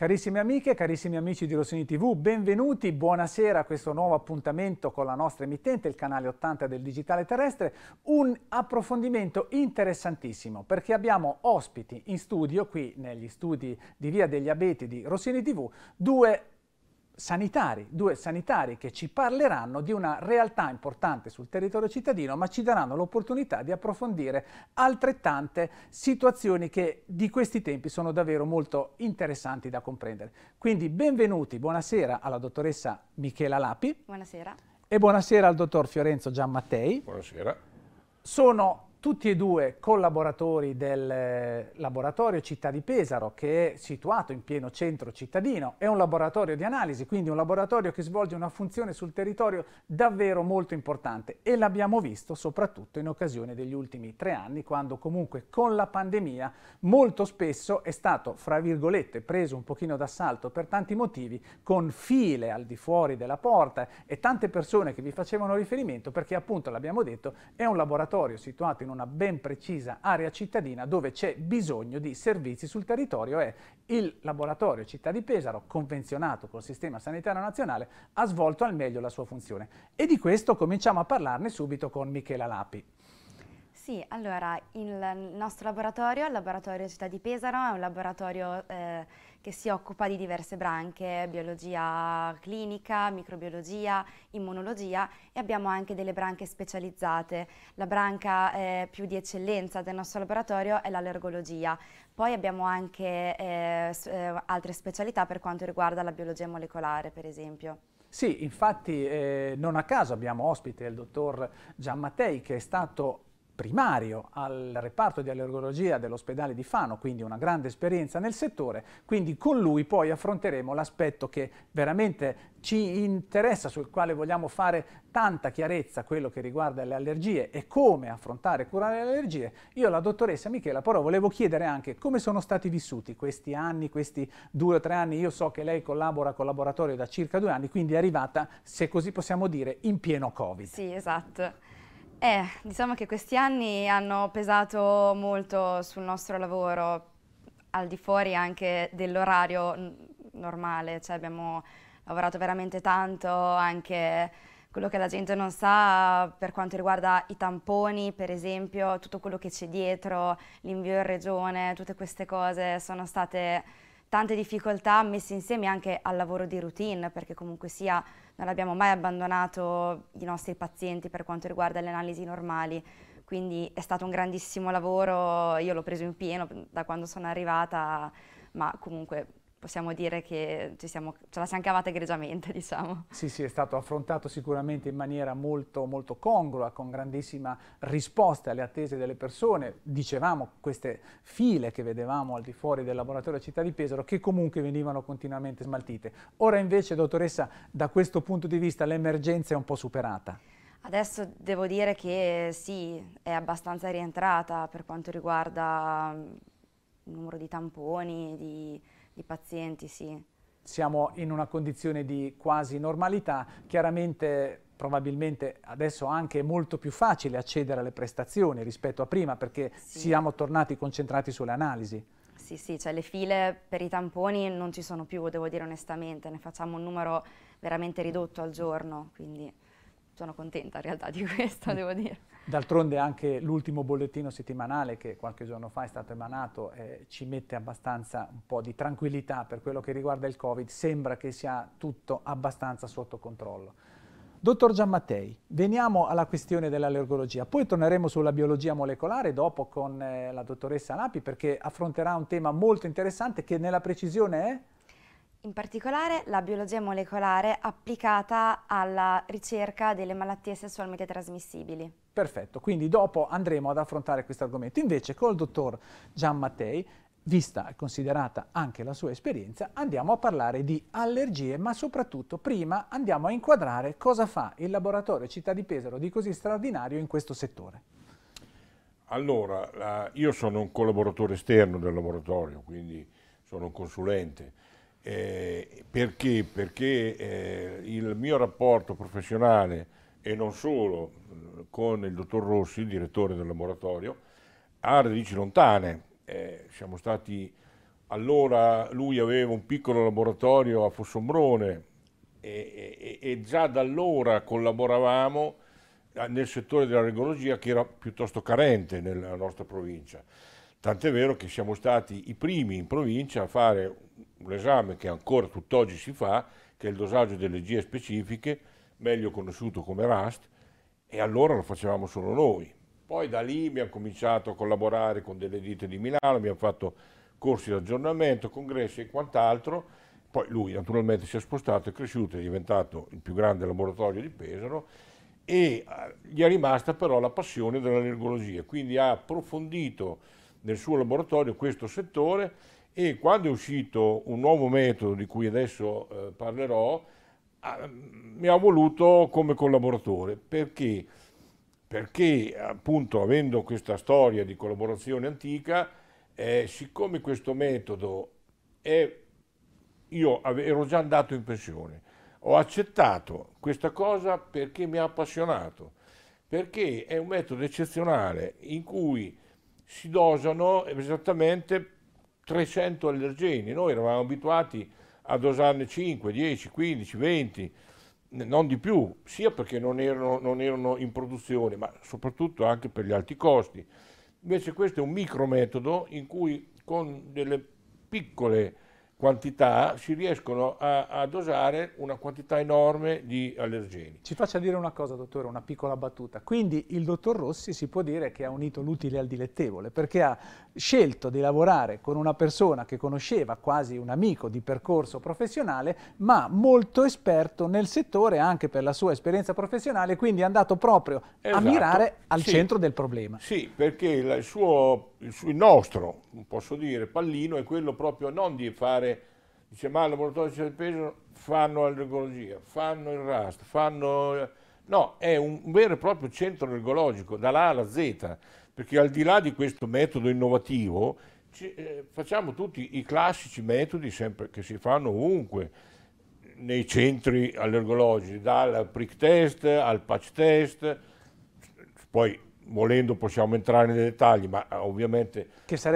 Carissime amiche, carissimi amici di Rossini TV, benvenuti, buonasera a questo nuovo appuntamento con la nostra emittente, il canale 80 del Digitale Terrestre, un approfondimento interessantissimo perché abbiamo ospiti in studio, qui negli studi di Via degli Abeti di Rossini TV, due sanitari, due sanitari che ci parleranno di una realtà importante sul territorio cittadino, ma ci daranno l'opportunità di approfondire altrettante situazioni che di questi tempi sono davvero molto interessanti da comprendere. Quindi benvenuti, buonasera alla dottoressa Michela Lapi. Buonasera. E buonasera al dottor Fiorenzo Giammattei. Buonasera. Sono tutti e due collaboratori del eh, laboratorio Città di Pesaro, che è situato in pieno centro cittadino. È un laboratorio di analisi, quindi un laboratorio che svolge una funzione sul territorio davvero molto importante e l'abbiamo visto soprattutto in occasione degli ultimi tre anni, quando comunque con la pandemia molto spesso è stato, fra virgolette, preso un pochino d'assalto per tanti motivi, con file al di fuori della porta e tante persone che vi facevano riferimento perché appunto, l'abbiamo detto, è un laboratorio situato in una ben precisa area cittadina dove c'è bisogno di servizi sul territorio e il laboratorio Città di Pesaro, convenzionato col Sistema Sanitario Nazionale, ha svolto al meglio la sua funzione. E di questo cominciamo a parlarne subito con Michela Lapi. Sì, allora il nostro laboratorio, il laboratorio Città di Pesaro, è un laboratorio... Eh, che si occupa di diverse branche, biologia clinica, microbiologia, immunologia e abbiamo anche delle branche specializzate. La branca eh, più di eccellenza del nostro laboratorio è l'allergologia. Poi abbiamo anche eh, eh altre specialità per quanto riguarda la biologia molecolare, per esempio. Sì, infatti eh, non a caso abbiamo ospite il dottor Giammattei che è stato primario al reparto di allergologia dell'ospedale di Fano, quindi una grande esperienza nel settore, quindi con lui poi affronteremo l'aspetto che veramente ci interessa, sul quale vogliamo fare tanta chiarezza, quello che riguarda le allergie e come affrontare e curare le allergie. Io la dottoressa Michela però volevo chiedere anche come sono stati vissuti questi anni, questi due o tre anni, io so che lei collabora col laboratorio da circa due anni, quindi è arrivata, se così possiamo dire, in pieno Covid. Sì, esatto. Eh, diciamo che questi anni hanno pesato molto sul nostro lavoro, al di fuori anche dell'orario normale, cioè abbiamo lavorato veramente tanto, anche quello che la gente non sa per quanto riguarda i tamponi, per esempio, tutto quello che c'è dietro, l'invio in regione, tutte queste cose sono state tante difficoltà messe insieme anche al lavoro di routine, perché comunque sia non abbiamo mai abbandonato i nostri pazienti per quanto riguarda le analisi normali, quindi è stato un grandissimo lavoro, io l'ho preso in pieno da quando sono arrivata, ma comunque possiamo dire che siamo, ce la siamo cavata egregiamente, diciamo. Sì, sì, è stato affrontato sicuramente in maniera molto, molto congrua, con grandissima risposta alle attese delle persone. Dicevamo queste file che vedevamo al di fuori del laboratorio Città di Pesaro, che comunque venivano continuamente smaltite. Ora invece, dottoressa, da questo punto di vista l'emergenza è un po' superata. Adesso devo dire che sì, è abbastanza rientrata per quanto riguarda mm, il numero di tamponi, di di pazienti, sì. Siamo in una condizione di quasi normalità, chiaramente probabilmente adesso anche è molto più facile accedere alle prestazioni rispetto a prima perché sì. siamo tornati concentrati sulle analisi. Sì, sì, cioè le file per i tamponi non ci sono più, devo dire onestamente, ne facciamo un numero veramente ridotto al giorno, quindi sono contenta in realtà di questo, devo dire. D'altronde anche l'ultimo bollettino settimanale che qualche giorno fa è stato emanato eh, ci mette abbastanza un po' di tranquillità per quello che riguarda il Covid, sembra che sia tutto abbastanza sotto controllo. Dottor Giammattei, veniamo alla questione dell'allergologia, poi torneremo sulla biologia molecolare dopo con eh, la dottoressa Lapi perché affronterà un tema molto interessante che nella precisione è? In particolare la biologia molecolare applicata alla ricerca delle malattie sessualmente trasmissibili. Perfetto, quindi dopo andremo ad affrontare questo argomento. Invece col dottor Gian Mattei, vista e considerata anche la sua esperienza, andiamo a parlare di allergie, ma soprattutto prima andiamo a inquadrare cosa fa il laboratorio Città di Pesaro di così straordinario in questo settore. Allora, io sono un collaboratore esterno del laboratorio, quindi sono un consulente eh, perché? Perché eh, il mio rapporto professionale e non solo eh, con il dottor Rossi, il direttore del laboratorio, ha radici lontane. Eh, siamo stati allora, lui aveva un piccolo laboratorio a Fossombrone e, e, e già da allora collaboravamo eh, nel settore della regologia che era piuttosto carente nella nostra provincia. Tant'è vero che siamo stati i primi in provincia a fare l'esame che ancora tutt'oggi si fa, che è il dosaggio delle energie specifiche, meglio conosciuto come RAST, e allora lo facevamo solo noi. Poi da lì abbiamo cominciato a collaborare con delle ditte di Milano, abbiamo fatto corsi di aggiornamento, congressi e quant'altro. Poi lui naturalmente si è spostato, è cresciuto, è diventato il più grande laboratorio di Pesaro e eh, gli è rimasta però la passione della quindi ha approfondito nel suo laboratorio questo settore e quando è uscito un nuovo metodo di cui adesso eh, parlerò, eh, mi ha voluto come collaboratore perché, perché appunto avendo questa storia di collaborazione antica, eh, siccome questo metodo è, io ero già andato in pensione, ho accettato questa cosa perché mi ha appassionato, perché è un metodo eccezionale in cui si dosano esattamente 300 allergeni. Noi eravamo abituati a dosarne 5, 10, 15, 20, non di più, sia perché non erano, non erano in produzione, ma soprattutto anche per gli alti costi. Invece questo è un micrometodo in cui con delle piccole quantità si riescono a, a, dosare una quantità enorme di allergeni. Ci faccia dire una cosa, dottore, una piccola battuta. Quindi il dottor Rossi si può dire che ha unito l'utile al dilettevole, perché ha scelto di lavorare con una persona che conosceva, quasi un amico di percorso professionale, ma molto esperto nel settore anche per la sua esperienza professionale, quindi è andato proprio esatto. a mirare al sì. centro del problema. Sì, perché il, suo, il, suo, il nostro, posso dire, pallino è quello proprio non di fare dice ma il laboratorio del peso fanno l'ergologia, fanno il RAST, fanno... No, è un vero e proprio centro ergologico, dall'A alla Z, perché al di là di questo metodo innovativo ci, eh, facciamo tutti i classici metodi sempre, che si fanno ovunque, nei centri allergologici, dal prick test al patch test, poi volendo possiamo entrare nei dettagli, ma eh, ovviamente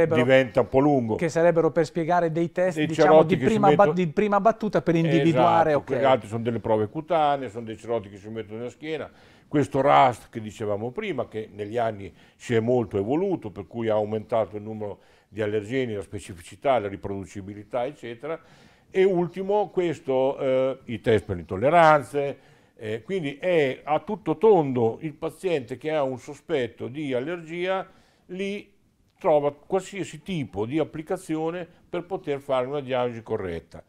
diventa un po' lungo. Che sarebbero per spiegare dei test dei diciamo, di, prima mettono... di, prima battuta per individuare. Esatto, okay. altri sono delle prove cutanee, sono dei cerotti che si mettono nella schiena. Questo RAST che dicevamo prima, che negli anni si è molto evoluto, per cui ha aumentato il numero di allergeni, la specificità, la riproducibilità, eccetera. E ultimo, questo, eh, i test per le intolleranze, eh, quindi è a tutto tondo il paziente che ha un sospetto di allergia, lì trova qualsiasi tipo di applicazione per poter fare una diagnosi corretta.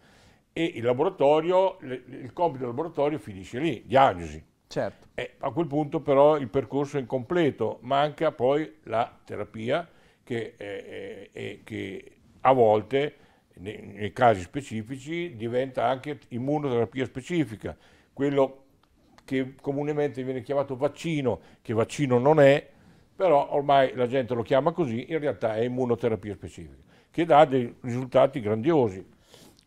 E il laboratorio, il compito del laboratorio finisce lì, diagnosi. Certo. Eh, a quel punto però il percorso è incompleto, manca poi la terapia che, è, eh, è, eh, eh, che a volte, nei, nei casi specifici, diventa anche immunoterapia specifica. Quello che comunemente viene chiamato vaccino, che vaccino non è, però ormai la gente lo chiama così, in realtà è immunoterapia specifica, che dà dei risultati grandiosi.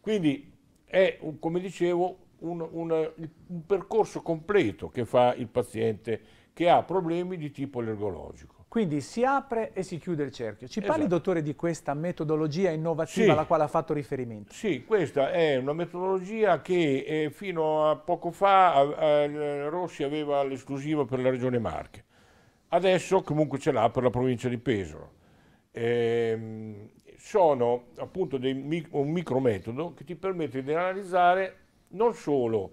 Quindi è, come dicevo, un, un, un percorso completo che fa il paziente che ha problemi di tipo allergologico. Quindi si apre e si chiude il cerchio. Ci parli, esatto. dottore, di questa metodologia innovativa sì. alla quale ha fatto riferimento? Sì, questa è una metodologia che eh, fino a poco fa eh, Rossi aveva l'esclusiva per la regione Marche. Adesso comunque ce l'ha per la provincia di Pesaro. Eh, sono appunto dei, un micrometodo che ti permette di analizzare non solo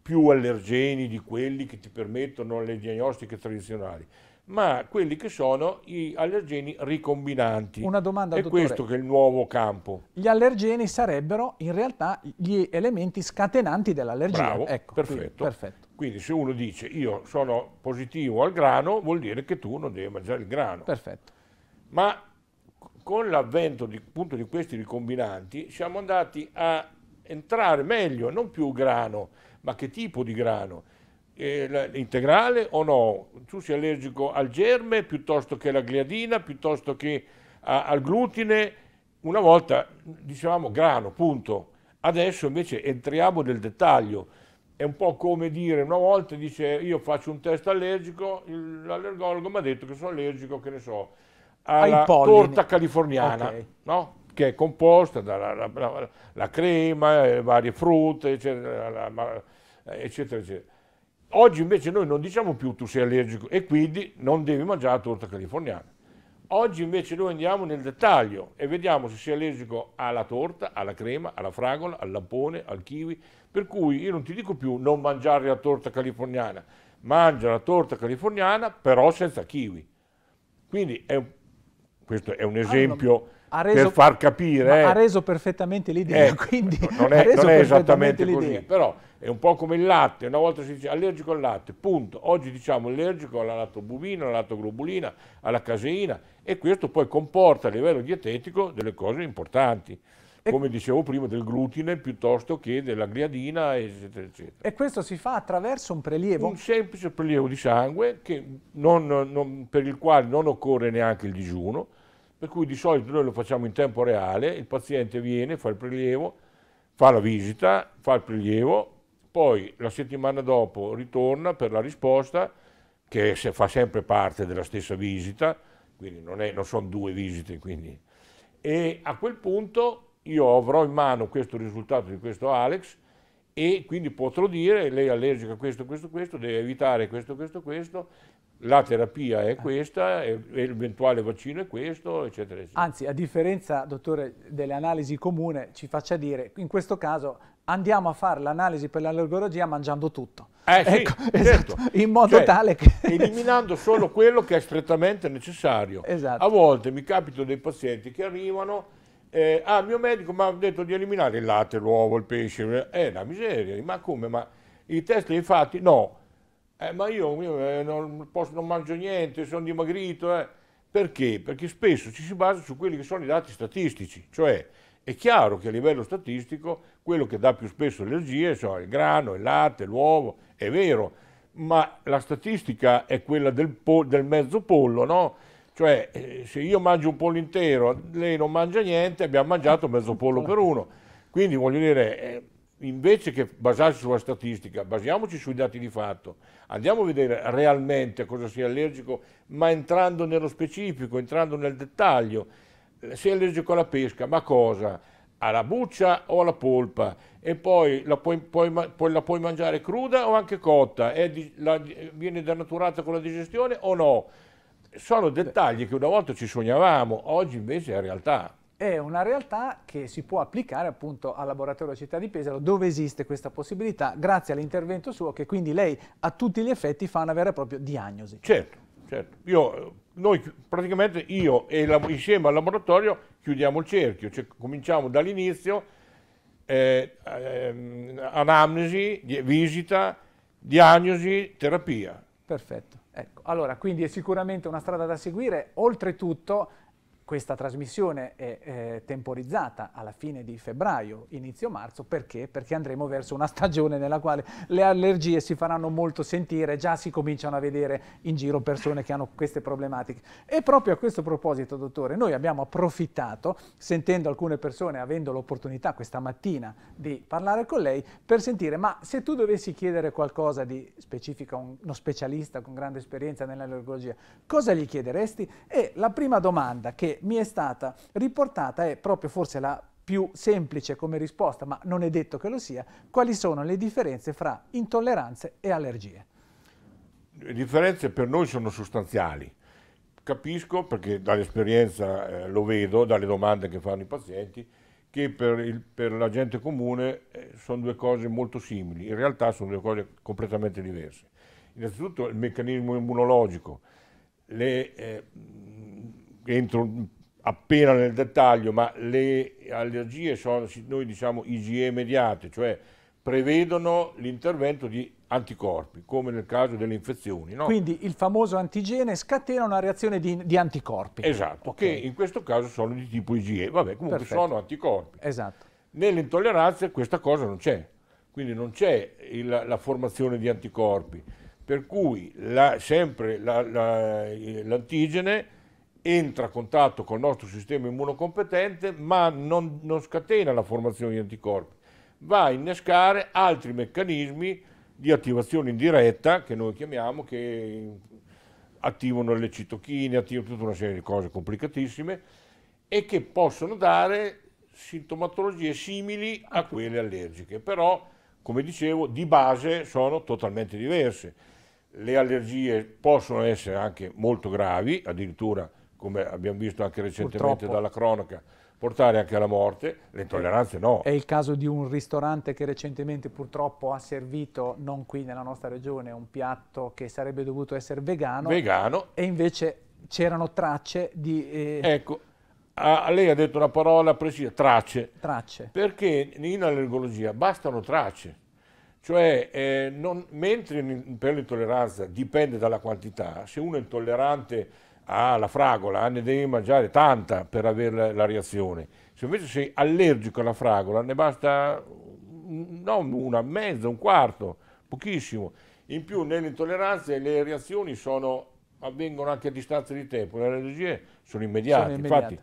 più allergeni di quelli che ti permettono le diagnostiche tradizionali, ma quelli che sono gli allergeni ricombinanti. Una domanda, È dottore. questo che è il nuovo campo. Gli allergeni sarebbero in realtà gli elementi scatenanti dell'allergia. Bravo, ecco, perfetto. Quindi, perfetto. Quindi se uno dice io sono positivo al grano, vuol dire che tu non devi mangiare il grano. Perfetto. Ma con l'avvento di, appunto, di questi ricombinanti siamo andati a entrare meglio, non più grano, ma che tipo di grano integrale o no? Tu sei allergico al germe piuttosto che alla gliadina, piuttosto che a, al glutine. Una volta dicevamo grano, punto. Adesso invece entriamo nel dettaglio. È un po' come dire, una volta dice io faccio un test allergico, l'allergologo mi ha detto che sono allergico, che ne so, alla torta californiana, okay. no? che è composta dalla la, la, la crema, eh, varie frutte, eccetera, eh, eccetera. eccetera. Oggi invece noi non diciamo più tu sei allergico e quindi non devi mangiare la torta californiana. Oggi invece noi andiamo nel dettaglio e vediamo se sei allergico alla torta, alla crema, alla fragola, al lampone, al kiwi. Per cui io non ti dico più non mangiare la torta californiana, mangia la torta californiana però senza kiwi. Quindi è un, questo è un esempio reso, per far capire... ha eh. reso perfettamente l'idea, eh, quindi... Non è, non è esattamente così, però è un po' come il latte, una volta si dice allergico al latte, punto. Oggi diciamo allergico alla lattobubina, alla lattoglobulina, alla caseina e questo poi comporta a livello dietetico delle cose importanti come dicevo prima, del glutine piuttosto che della gliadina, eccetera, eccetera. E questo si fa attraverso un prelievo? Un semplice prelievo di sangue non, non, per il quale non occorre neanche il digiuno, per cui di solito noi lo facciamo in tempo reale, il paziente viene, fa il prelievo, fa la visita, fa il prelievo, poi la settimana dopo ritorna per la risposta che fa sempre parte della stessa visita, quindi non, è, non sono due visite. Quindi. E a quel punto io avrò in mano questo risultato di questo Alex e quindi potrò dire lei è allergica a questo, questo, questo, deve evitare questo, questo, questo la terapia è questa, l'eventuale vaccino è questo, eccetera, eccetera. Anzi, a differenza, dottore, delle analisi comune, ci faccia dire, in questo caso andiamo a fare l'analisi per l'allergologia mangiando tutto. Eh sì, ecco, certo. Esatto, in modo cioè, tale che... eliminando solo quello che è strettamente necessario. Esatto. A volte mi capito dei pazienti che arrivano eh, ah, il mio medico mi ha detto di eliminare il latte, l'uovo, il pesce, eh, è eh, la miseria, ma come? Ma i test infatti no, eh, ma io, io eh, non, posso, non, mangio niente, sono dimagrito. Eh. Perché? Perché spesso ci si basa su quelli che sono i dati statistici, cioè è chiaro che a livello statistico quello che dà più spesso allergie sono il grano, il latte, l'uovo, è vero, ma la statistica è quella del, del mezzo pollo, no? Cioè eh, se io mangio un pollo intero, lei non mangia niente, abbiamo mangiato mezzo pollo per uno. Quindi voglio dire, eh, invece che basarsi sulla statistica, basiamoci sui dati di fatto, andiamo a vedere realmente a cosa sia allergico, ma entrando nello specifico, entrando nel dettaglio. Eh, Sei allergico alla pesca, ma cosa? Alla buccia o alla polpa? E poi la puoi, puoi, puoi, la puoi mangiare cruda o anche cotta? Di, la, viene denaturata con la digestione o no? Sono dettagli che una volta ci sognavamo, oggi invece è realtà è una realtà che si può applicare appunto al laboratorio Città di Pesaro dove esiste questa possibilità grazie all'intervento suo che quindi lei a tutti gli effetti fa una vera e propria diagnosi. Certo, certo. Io, noi praticamente io e la, insieme al laboratorio chiudiamo il cerchio, cioè cominciamo dall'inizio, eh, eh, anamnesi, visita, diagnosi, terapia. Perfetto. Ecco, allora quindi è sicuramente una strada da seguire, oltretutto questa trasmissione è eh, temporizzata alla fine di febbraio, inizio marzo, perché? Perché andremo verso una stagione nella quale le allergie si faranno molto sentire, già si cominciano a vedere in giro persone che hanno queste problematiche. E proprio a questo proposito, dottore, noi abbiamo approfittato, sentendo alcune persone, avendo l'opportunità questa mattina di parlare con lei, per sentire, ma se tu dovessi chiedere qualcosa di specifico a uno specialista con grande esperienza nell'allergologia, cosa gli chiederesti? E la prima domanda che mi è stata riportata è proprio forse la più semplice come risposta, ma non è detto che lo sia, quali sono le differenze fra intolleranze e allergie? Le differenze per noi sono sostanziali. Capisco, perché dall'esperienza eh, lo vedo, dalle domande che fanno i pazienti, che per, il, per la gente comune eh, sono due cose molto simili, in realtà sono due cose completamente diverse. Innanzitutto il meccanismo immunologico, le, eh, entro appena nel dettaglio, ma le allergie sono, noi diciamo, IgE immediate, cioè prevedono l'intervento di anticorpi, come nel caso delle infezioni. No? Quindi il famoso antigene scatena una reazione di, di anticorpi. Esatto, okay. che in questo caso sono di tipo IgE, vabbè comunque Perfetto. sono anticorpi. Esatto. Nelle intolleranze questa cosa non c'è, quindi non c'è la formazione di anticorpi, per cui la, sempre l'antigene la, la, eh, entra a contatto col nostro sistema immunocompetente ma non, non scatena la formazione di anticorpi, va a innescare altri meccanismi di attivazione indiretta che noi chiamiamo che attivano le citochine, attivano tutta una serie di cose complicatissime e che possono dare sintomatologie simili a quelle allergiche, però come dicevo di base sono totalmente diverse. Le allergie possono essere anche molto gravi, addirittura come abbiamo visto anche recentemente Purtroppo. dalla cronaca, portare anche alla morte, le intolleranze no. È il caso di un ristorante che recentemente purtroppo ha servito, non qui nella nostra regione, un piatto che sarebbe dovuto essere vegano. Vegano. E invece c'erano tracce di... Eh... Ecco, a lei ha detto una parola precisa, tracce. Tracce. Perché in allergologia bastano tracce. Cioè, eh, non, mentre per l'intolleranza dipende dalla quantità, se uno è intollerante alla ah, fragola, eh, ne devi mangiare tanta per avere la reazione. Se invece sei allergico alla fragola, ne basta non una, mezza, un quarto, pochissimo. In più nelle intolleranze le reazioni sono, avvengono anche a distanza di tempo, le allergie sono immediate. Sono Infatti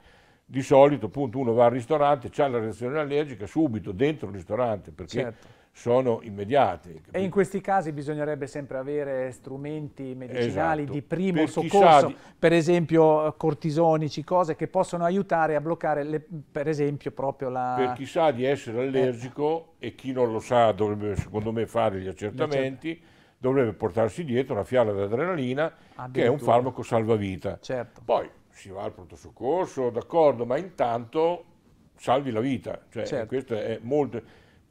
di solito appunto, uno va al ristorante, ha la reazione allergica subito dentro il ristorante, perché certo sono immediate. Capito? E in questi casi bisognerebbe sempre avere strumenti medicinali esatto. di primo per soccorso, di... per esempio eh, cortisonici, cose che possono aiutare a bloccare, le, per esempio, proprio la... Per chi sa di essere allergico eh. e chi non lo sa dovrebbe, secondo me, fare gli accertamenti, certo. dovrebbe portarsi dietro una fiala d'adrenalina, che è un farmaco salvavita. Certo. Poi si va al pronto soccorso, d'accordo, ma intanto salvi la vita. Cioè, certo. Questo è molto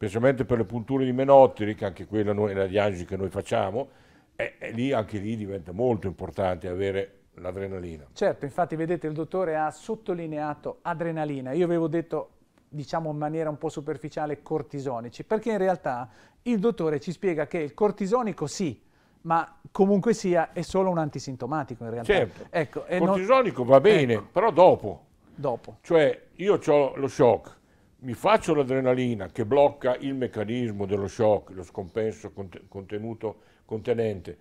specialmente per le punture di Menotteri, che anche quella noi, la diagnosi che noi facciamo, e, eh, e eh, lì, anche lì diventa molto importante avere l'adrenalina. Certo, infatti vedete il dottore ha sottolineato adrenalina, io avevo detto diciamo in maniera un po' superficiale cortisonici, perché in realtà il dottore ci spiega che il cortisonico sì, ma comunque sia è solo un antisintomatico in realtà. Certo, ecco, il cortisonico non... va bene, ecco. però dopo. Dopo. Cioè io ho lo shock, mi faccio l'adrenalina che blocca il meccanismo dello shock, lo scompenso contenuto, contenente,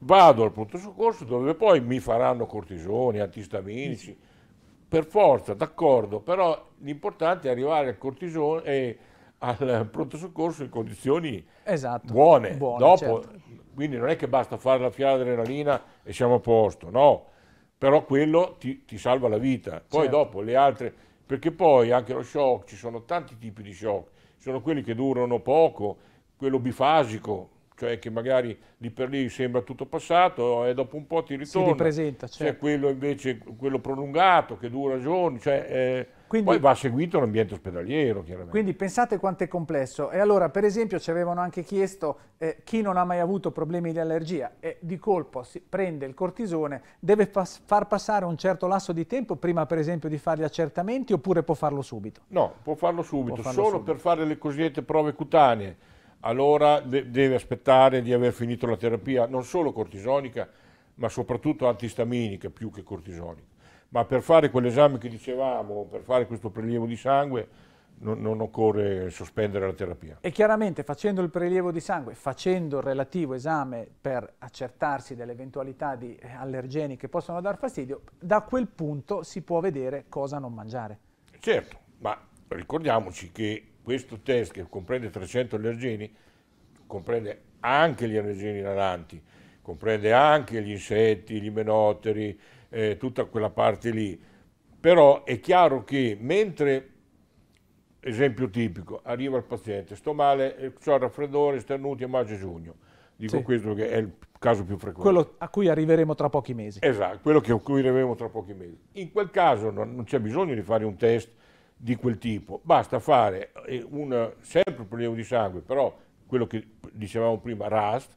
vado al pronto soccorso dove poi mi faranno cortisoni, antistaminici, per forza, d'accordo, però l'importante è arrivare al cortisone e al pronto soccorso in condizioni esatto, buone. buone Dopo, certo. Quindi non è che basta fare la fiala adrenalina e siamo a posto, no però quello ti, ti, salva la vita. Poi certo. dopo le altre, perché poi anche lo shock, ci sono tanti tipi di shock, sono quelli che durano poco, quello bifasico, cioè che magari lì per lì sembra tutto passato e dopo un po' ti ritorna. Si ripresenta, certo. C'è quello invece, quello prolungato che dura giorni, cioè, eh, quindi, poi va seguito l'ambiente ospedaliero chiaramente. Quindi pensate quanto è complesso. E allora per esempio ci avevano anche chiesto eh, chi non ha mai avuto problemi di allergia e di colpo si prende il cortisone, deve pas far passare un certo lasso di tempo prima per esempio di fare gli accertamenti oppure può farlo subito? No, può farlo subito, può farlo solo subito. per fare le cosiddette prove cutanee allora de deve aspettare di aver finito la terapia non solo cortisonica, ma soprattutto antistaminica più che cortisonica. Ma per fare quell'esame che dicevamo, per fare questo prelievo di sangue, non, non, occorre sospendere la terapia. E chiaramente facendo il prelievo di sangue, facendo il relativo esame per accertarsi delle eventualità di eh, allergeni che possono dar fastidio, da quel punto si può vedere cosa non mangiare. Certo, ma ricordiamoci che questo test che comprende 300 allergeni, comprende anche gli allergeni inalanti, comprende anche gli insetti, gli menoteri, eh, tutta quella parte lì. Però è chiaro che mentre, esempio tipico, arriva il paziente, sto male, eh, ho raffreddore, starnuti a maggio e giugno. Dico sì. questo che è il caso più frequente. Quello a cui arriveremo tra pochi mesi. Esatto, quello a cui arriveremo tra pochi mesi. In quel caso non, non c'è bisogno di fare un test di quel tipo. Basta fare eh, un, sempre un prelievo di sangue, però quello che dicevamo prima, RAST,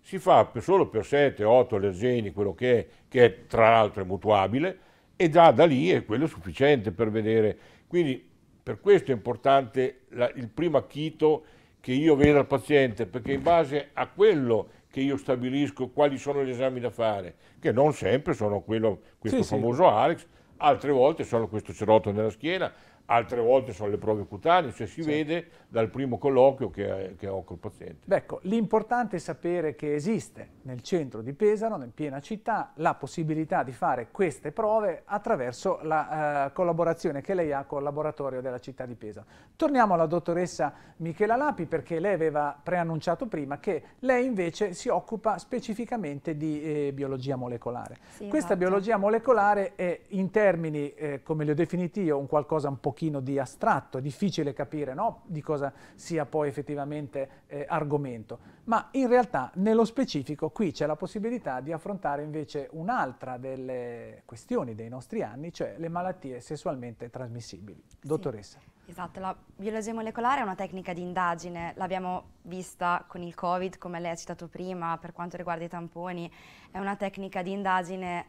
si fa per, solo per 7, 8 allergeni, quello che è, che è, tra l'altro è mutuabile, e già da lì è quello sufficiente per vedere. Quindi per questo è importante la, il primo acchito che io vedo al paziente, perché in base a quello che io stabilisco quali sono gli esami da fare, che non sempre sono quello, questo sì, famoso sì. Alex, altre volte sono questo cerotto nella schiena, altre volte sono le prove cutanee, cioè si sì. vede dal primo colloquio che, che ho col paziente. ecco, l'importante è sapere che esiste nel centro di Pesaro, in piena città, la possibilità di fare queste prove attraverso la eh, collaborazione che lei ha col laboratorio della città di Pesaro. Torniamo alla dottoressa Michela Lapi perché lei aveva preannunciato prima che lei invece si occupa specificamente di eh, biologia molecolare. Sì, Questa esatto. biologia molecolare è in termini, eh, come li ho definiti io, un qualcosa un pochino pochino di astratto, è difficile capire no? di cosa sia poi effettivamente eh, argomento, ma in realtà nello specifico qui c'è la possibilità di affrontare invece un'altra delle questioni dei nostri anni, cioè le malattie sessualmente trasmissibili. Dottoressa. Esatto, la biologia molecolare è una tecnica di indagine, l'abbiamo vista con il Covid, come lei ha citato prima, per quanto riguarda i tamponi, è una tecnica di indagine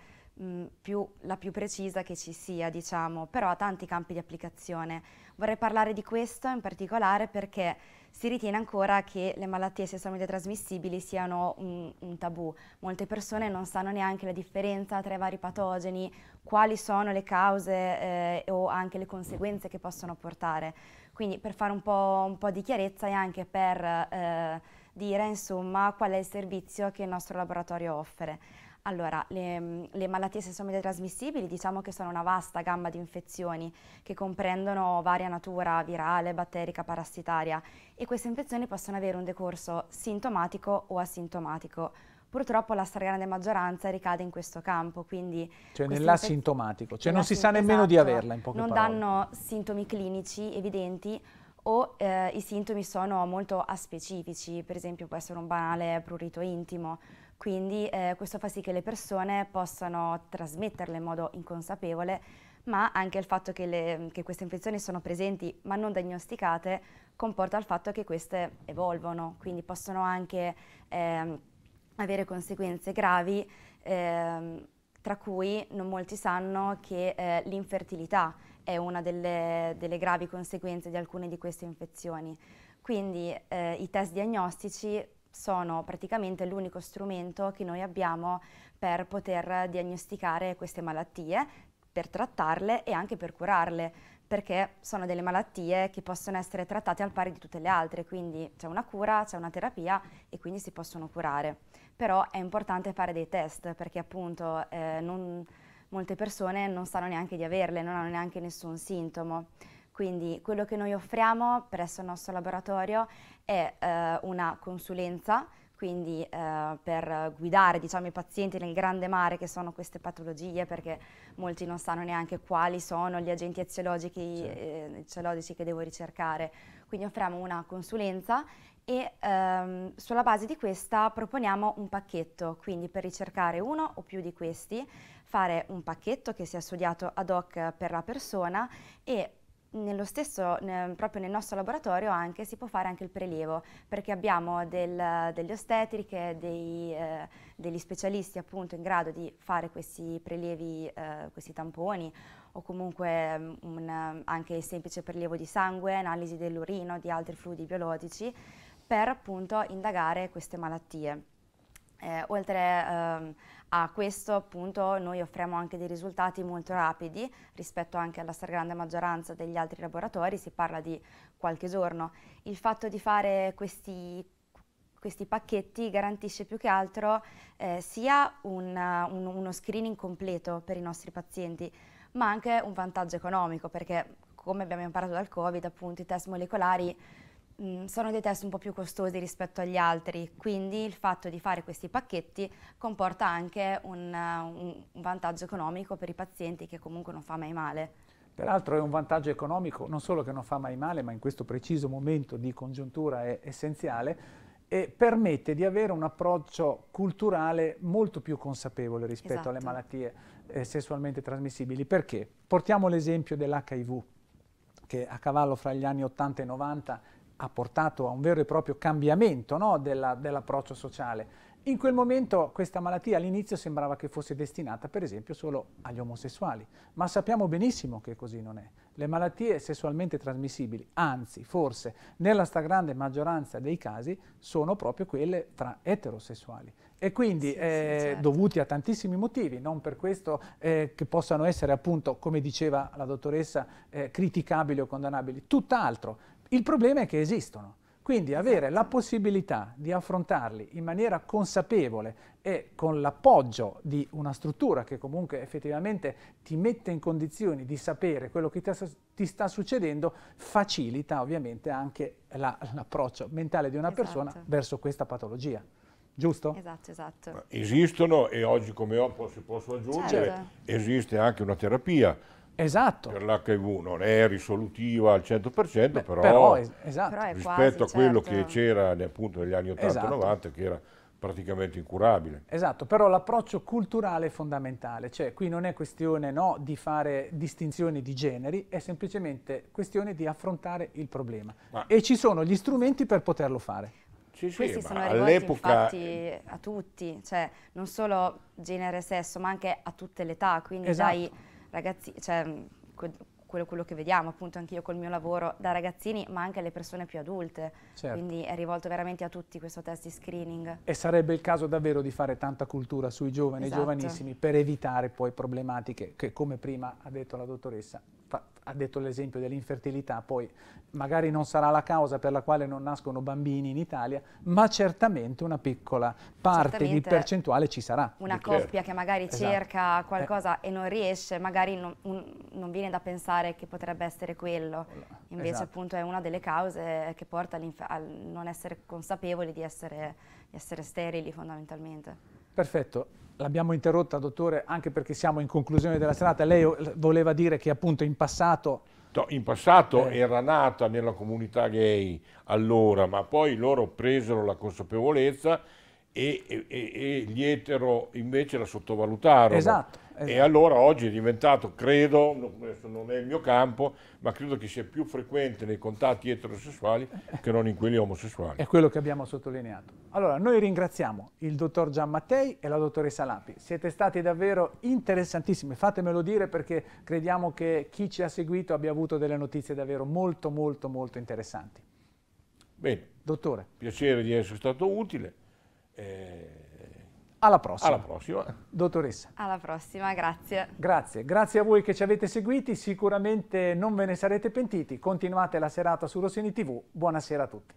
più, la più precisa che ci sia, diciamo, però ha tanti campi di applicazione. Vorrei parlare di questo in particolare perché si ritiene ancora che le malattie sessualmente trasmissibili siano un, un, tabù. Molte persone non sanno neanche la differenza tra i vari patogeni, quali sono le cause eh, o anche le conseguenze che possono portare. Quindi per fare un po', un po di chiarezza e anche per eh, dire insomma qual è il servizio che il nostro laboratorio offre. Allora, le, mm, le malattie sessualmente trasmissibili diciamo che sono una vasta gamma di infezioni che comprendono varia natura virale, batterica, parassitaria e queste infezioni possono avere un decorso sintomatico o asintomatico. Purtroppo la stragrande maggioranza ricade in questo campo, quindi... Cioè nell'asintomatico, cioè non si sa nemmeno di esatto, averla in poche non Non danno sintomi clinici evidenti, o eh, i sintomi sono molto aspecifici, per esempio può essere un banale prurito intimo quindi eh, questo fa sì che le persone possano trasmetterle in modo inconsapevole, ma anche il fatto che, le, che queste infezioni sono presenti ma non diagnosticate comporta il fatto che queste evolvono, quindi possono anche eh, avere conseguenze gravi, eh, tra cui non molti sanno che eh, l'infertilità è una delle, delle gravi conseguenze di alcune di queste infezioni. Quindi eh, i test diagnostici sono praticamente l'unico strumento che noi abbiamo per poter diagnosticare queste malattie, per trattarle e anche per curarle, perché sono delle malattie che possono essere trattate al pari di tutte le altre, quindi c'è una cura, c'è una terapia e quindi si possono curare. Però è importante fare dei test perché appunto eh, non, molte persone non sanno neanche di averle, non hanno neanche nessun sintomo. Quindi quello che noi offriamo presso il nostro laboratorio è eh, una consulenza, quindi eh, per guidare diciamo, i pazienti nel grande mare che sono queste patologie, perché molti non sanno neanche quali sono gli agenti eziologici, eh, che devo ricercare. Quindi offriamo una consulenza e ehm, sulla base di questa proponiamo un pacchetto, quindi per ricercare uno o più di questi, fare un pacchetto che sia studiato ad hoc per la persona e nello stesso, ne, proprio nel nostro laboratorio anche, si può fare anche il prelievo, perché abbiamo del, degli ostetriche, dei, eh, degli specialisti appunto in grado di fare questi prelievi, eh, questi tamponi, o comunque mm, un, anche il semplice prelievo di sangue, analisi dell'urino, di altri fluidi biologici, per appunto indagare queste malattie. Eh, oltre ehm, a questo appunto noi offriamo anche dei risultati molto rapidi rispetto anche alla stragrande maggioranza degli altri laboratori, si parla di qualche giorno. Il fatto di fare questi, questi pacchetti garantisce più che altro eh, sia un, un, uno screening completo per i nostri pazienti, ma anche un vantaggio economico perché come abbiamo imparato dal Covid appunto i test molecolari Mm, sono dei test un po' più costosi rispetto agli altri, quindi il fatto di fare questi pacchetti comporta anche un, un, un vantaggio economico per i pazienti che comunque non fa mai male. Peraltro è un vantaggio economico non solo che non fa mai male, ma in questo preciso momento di congiuntura è essenziale, e permette di avere un approccio culturale molto più consapevole rispetto esatto. alle malattie eh, sessualmente trasmissibili. Perché? Portiamo l'esempio dell'HIV, che a cavallo fra gli anni 80 e 90 ha portato a un vero e proprio cambiamento no, della, dell'approccio sociale. In quel momento questa malattia all'inizio sembrava che fosse destinata per esempio solo agli omosessuali, ma sappiamo benissimo che così non è. Le malattie sessualmente trasmissibili, anzi forse nella stragrande maggioranza dei casi, sono proprio quelle fra eterosessuali e quindi sì, eh, sì, certo. dovuti a tantissimi motivi, non per questo eh, che possano essere appunto, come diceva la dottoressa, eh, criticabili o condannabili, tutt'altro. Il problema è che esistono. Quindi avere la possibilità di affrontarli in maniera consapevole e con l'appoggio di una struttura che comunque effettivamente ti mette in condizioni di sapere quello che ti sta succedendo, facilita ovviamente anche l'approccio mentale di una esatto. persona verso questa patologia. Giusto? Esatto, esatto. Esistono e oggi come oggi posso, posso aggiungere, certo. esiste anche una terapia Esatto. Per l'HIV non è risolutiva al 100%, Beh, però, però, es esatto. però rispetto quasi, a quello certo. che c'era appunto negli anni 80-90, esatto. che era praticamente incurabile. Esatto, però l'approccio culturale è fondamentale, cioè qui non è questione no, di fare distinzioni di generi, è semplicemente questione di affrontare il problema ma e ci sono gli strumenti per poterlo fare. Sì, sì, Questi sono all'epoca... infatti a tutti, cioè non solo genere e sesso, ma anche a tutte le età, quindi esatto. dai ragazzi, cioè, mm, quello, quello, che vediamo appunto anche io col mio lavoro da ragazzini ma anche alle persone più adulte certo. quindi è rivolto veramente a tutti questo test di screening e sarebbe il caso davvero di fare tanta cultura sui giovani esatto. e giovanissimi per evitare poi problematiche che come prima ha detto la dottoressa ha detto l'esempio dell'infertilità, poi magari non sarà la causa per la quale non nascono bambini in Italia, ma certamente una piccola parte certamente di percentuale ci sarà. Una certo. coppia che magari esatto. cerca eh. qualcosa eh. e non riesce, magari non, un, non, viene da pensare che potrebbe essere quello, invece esatto. appunto è una delle cause che porta a non essere consapevoli di essere, di essere sterili fondamentalmente. Perfetto, L'abbiamo interrotta, dottore, anche perché siamo in conclusione della serata. Lei voleva dire che appunto in passato... No, in passato eh. era nata nella comunità gay allora, ma poi loro presero la consapevolezza e, e, e gli etero invece la sottovalutarono. Esatto, esatto. E allora oggi è diventato, credo, questo non è il mio campo, ma credo che sia più frequente nei contatti eterosessuali che non in quelli omosessuali. È quello che abbiamo sottolineato. Allora, noi ringraziamo il dottor Giammattei e la dottoressa Lapi. Siete stati davvero interessantissimi, fatemelo dire perché crediamo che chi ci ha seguito abbia avuto delle notizie davvero molto, molto, molto interessanti. Bene. Dottore. Piacere di essere stato utile eh, alla prossima. Alla prossima. Dottoressa. Alla prossima, grazie. Grazie, grazie a voi che ci avete seguiti, sicuramente non ve ne sarete pentiti. Continuate la serata su Rossini TV. Buonasera a tutti.